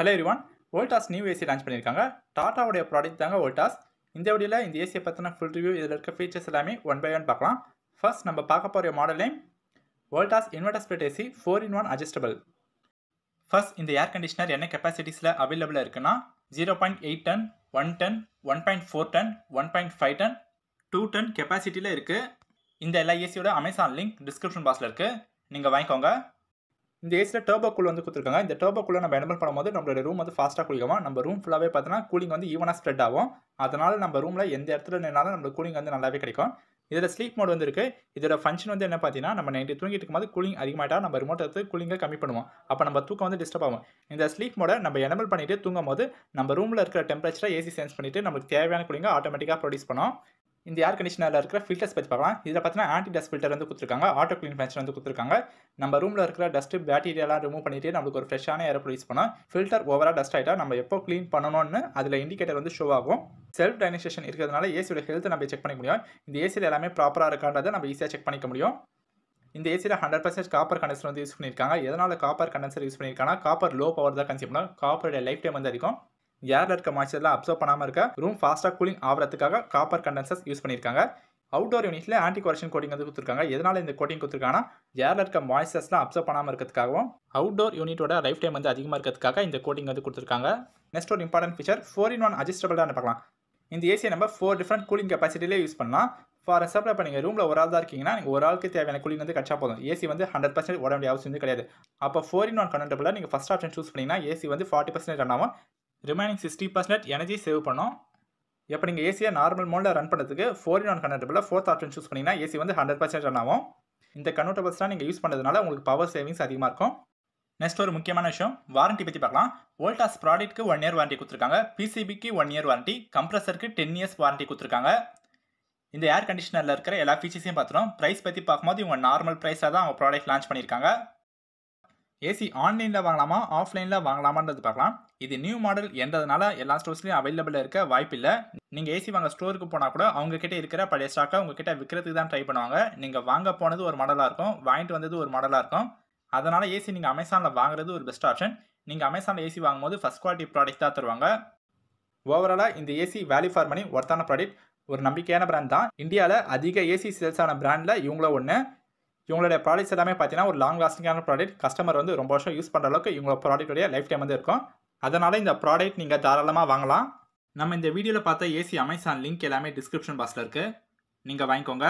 hello everyone Voltas new AC launch பண்ணியிருக்காங்க டாட்டாவுடைய product தாங்க வோல்டாஸ் இந்த வீடியோவில் இந்த ஏசியை பற்றின ஃபுல் ரிவ்யூ இதில் இருக்க ஃபீச்சர்ஸ் எல்லாமே ஒன் பை ஒன் பார்க்கலாம் ஃபர்ஸ்ட் நம்ம பார்க்க போகிற model name Voltas inverter split AC four in one adjustable first இந்த ஏர் கண்டிஷனர் என்ன கெப்பாசிட்டிஸில் அவைலபிளாக இருக்குன்னா zero point eight ton one ton one point four ton one point five ton two ton கெப்பாசிட்டியில் இருக்குது இந்த எல்லா ஏசியோட அமேசான் லிங்க் டிஸ்கிரிப்ஷன் பாக்ஸில் இருக்குது நீங்கள் வாங்கிக்கோங்க இந்த ஏசியில் டேர்போ கூல் வந்து கொடுத்துருக்காங்க இந்த டர்போ நம்ம எனபிள் பண்ணும்போது நம்மளோட ரூம் வந்து ஃபாஸ்ட்டாக குளிக்கும் நம்ம ரூம் ஃபுல்லாகவே பார்த்தீங்கன்னா கூலிங் வந்து ஈவனாக ஸ்ப்ரெட் ஆகும் அதனால் நம்ம ரூமில் எந்த இடத்துல நின்னாலும் நம்மளுக்கு கூலிங் வந்து நல்லாவே கிடைக்கும் இதில் ஸ்லீப் மோட் வந்து இருக்குது இதோட ஃபங்க்ஷன் வந்து என்ன பார்த்தீங்கன்னா நம்ம நைட்டு தூங்கிட்டு இருக்கும்போது கூலிங் அதிகமாகிட்டா நம்ம ரிமோட் எடுத்து கூலிங்கை கம்மி பண்ணுவோம் அப்போ நம்ம தூக்கம் வந்து டிஸ்டர்ப் ஆகும் இந்த ஸ்லீப் மோடை நம்ம எனபிள் பண்ணிவிட்டு தூங்கும்போது நம்ம ரூமில் இருக்கிற டெம்பரேச்சரை ஏசி சென்ஸ் பண்ணிவிட்டு நமக்கு தேவையான கூலிங்கை ஆட்டோமேட்டிக்காக ப்ரொடியூஸ் பண்ணோம் இந்த ஏர் கண்டிஷனரில் இருக்கிற ஃபில்டர்ஸ் பற்றி பார்க்கலாம் இதில் பார்த்தீங்கன்னா ஆன்டி டஸ்ட் ஃபில்டர் வந்து கொடுத்துருக்காங்க ஆட்டோ க்ளீன் ஃபேஷன் வந்து கொடுத்துருக்காங்க நம்ம ரூமில் இருக்கிற டஸ்ட்டு பேக்டீரியாலாம் ரிமூவ் பண்ணிட்டு நம்மளுக்கு ஒரு ஃப்ரெஷ்ஷான ஏர் ப்ரொடியூஸ் பண்ணோம் ஃபில்டர் ஓவராக டஸ்ட் ஆகிட்டா நம்ம எப்போ க்ளீன் பண்ணணும்னு அதில் இண்டிகேட்டர் வந்து ஷோ ஆகும் செல்ஃப் டைனிசேஷன் இருக்கிறதுனால ஏசியோட ஹெல்த் நம்ம செக் பண்ணிக்க முடியும் இந்த ஏசியில் எல்லாமே ப்ராப்பராக இருக்கான்றதை நம்ம ஈஸியாக செக் பண்ணிக்க முடியும் இந்த ஏசியில் ஹண்ட்ரட் பர்சன்ட் காப்பர் கண்டென்சர் வந்து யூஸ் பண்ணியிருக்காங்க எதனால் காப்பர் கண்டென்சர் யூஸ் பண்ணியிருக்காங்கன்னா காப்பர் லோ பவர் தான் கன்சியூம் பண்ணுவோம் காப்பரோட லைஃப் டைம் வந்து அதிகம் ஏரில் இருக்க மாய்ச்சர்லாம் அப்சர்வ் பண்ணாமல் இருக்க ரூம் ஃபாஸ்ட்டாக கூலிங் ஆகிறதுக்காக காப்பர் கண்டென்சர்ஸ் யூஸ் பண்ணியிருக்காங்க அவுட்டோர் யூனிட்ல ஆன்டி கொரேஷன் கோட்டிங் வந்து கொடுத்துருக்காங்க எதனால இந்த கோட்டிங் கொடுத்துருக்காங்கன்னா ஏர்ல இருக்க மாய்ஸ்டர்ஸ்லாம் அப்சர்வ் பண்ணாமல் இருக்கிறதுக்காகவும் அவுட்டோர் யூனிட்டோட லைஃப் டைம் வந்து அதிகமாக இருக்கிறதுக்காக இந்த கோட்டிங் வந்து கொடுத்துருக்காங்க நெக்ஸ்ட் ஒரு important feature four in one adjustable பார்க்கலாம் இந்த ஏசியை நம்ம ஃபோர் டிஃப்ரெண்ட் கூலிங் கெப்பாசிட்டிலே யூஸ் பண்ணலாம் ஃபார் எக்ஸாம்பிள் இப்போ நீங்கள் ரூமில் ஒரு ஆள் தான் இருக்கீங்கன்னா நீங்கள் ஒரு ஆளுக்கு தேவையான கூலிங் வந்து கிடச்சா போதும் ஏசி வந்து ஹண்ட்ரட் பர்சன்ட் உட அவசியம் வந்து கிடையாது அப்போ ஃபோர் இன் ஒன் கன்வெர்டபிளாக நீங்கள் ஃபஸ்ட் ஆப்ஷன் சூஸ் பண்ணிங்கன்னா ஏசி வந்து ஃபார்ட்டி பர்சன்ட் ரன் ஆகும் remaining sixty percent energy save பண்ணோம் இப்போ நீங்கள் ஏசியை நார்மல் மோடில் ரன் பண்ணுறதுக்கு ஃபோர் இன் ஒன் கன்வெர்ட்டபிளில் ஃபோர்த் ஆப்ஷன் சூஸ் பண்ணிங்கன்னா ஏசி வந்து ஹண்ட்ரட் பர்சன்ட் ரன் ஆகும் இந்த கன்வெர்ட்டபிள்ஸ் தான் நீங்கள் யூஸ் பண்ணுறதுனால உங்களுக்கு பவர் சேவிங்ஸ் அதிகமாக இருக்கும் நெக்ஸ்ட் ஒரு முக்கியமான விஷயம் வாரண்ட்டி பற்றி பார்க்கலாம் வோல்டாஸ் ப்ராடக்ட்க்கு ஒன் இயர் வாரண்டி கொடுத்துருக்காங்க பிசிபிக்கு ஒன் இயர் வாரண்டி கம்ப்ரஸருக்கு டென் இயர்ஸ் வாரண்ட்டி கொடுத்துருக்காங்க இந்த ஏர் கண்டிஷனரில் இருக்கிற எல்லா ஃபீச்சர்ஸையும் பார்த்துடும் ப்ரைஸ் பற்றி பார்க்கும்போது இவங்க நார்மல் ப்ரைஸாக தான் அவங்க ப்ராடக்ட் லான்ச் பண்ணியிருக்காங்க ஏசி ஆன்லைனில் வாங்கலாமா ஆஃப்லைனில் வாங்கலாமான்றது பார்க்கலாம் இது நியூ மாடல் என்றதுனால எல்லா ஸ்டோர்ஸ்லையும் அவைலபிளாக இருக்க வாய்ப்பில்லை நீங்கள் ஏசி வாங்க ஸ்டோருக்கு போனால் கூட அவங்கக்கிட்ட இருக்கிற பழைய ஸ்டாக்கை உங்ககிட்ட விற்கிறதுக்கு தான் ட்ரை பண்ணுவாங்க நீங்கள் வாங்க போனது ஒரு மாடலாக இருக்கும் வாங்கிட்டு வந்தது ஒரு மாடலாக இருக்கும் அதனால் ஏசி நீங்கள் அமேசானில் வாங்குறது ஒரு பெஸ்ட் ஆப்ஷன் நீங்கள் அமேசானில் ஏசி வாங்கும்போது ஃபஸ்ட் குவாலிட்டி ப்ராடக்ட் தான் தருவாங்க ஓவராலாக இந்த ஏசி வேல்யூ ஃபார் மணி ஒர்த்தான ப்ராடக்ட் ஒரு நம்பிக்கையான பிராண்ட் தான் இந்தியாவில் அதிக ஏசி சேல்ஸான பிராண்டில் இவங்களோ ஒன்று இவங்களுடைய ப்ராடக்ட்ஸ் எல்லாமே பார்த்தீங்கன்னா ஒரு லாங் லாஸ்டிங்கான ப்ராடக்ட் கஸ்டமர் வந்து ரொம்ப வருஷம் யூஸ் பண்ணுற அளவுக்கு இவங்களோட ப்ராடக்ட்டுடைய லைஃப் டைம் வந்து இருக்கும் அதனால் இந்த ப்ராடக்ட் நீங்கள் தாராளமாக வாங்கலாம் நம்ம இந்த வீடியோவில் பார்த்த ஏசி அமேசான் லிங்க் எல்லாமே டிஸ்கிரிப்ஷன் பாக்ஸில் இருக்குது நீங்கள் வாங்கிக்கோங்க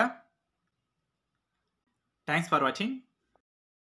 தேங்க்ஸ் ஃபார் வாட்சிங்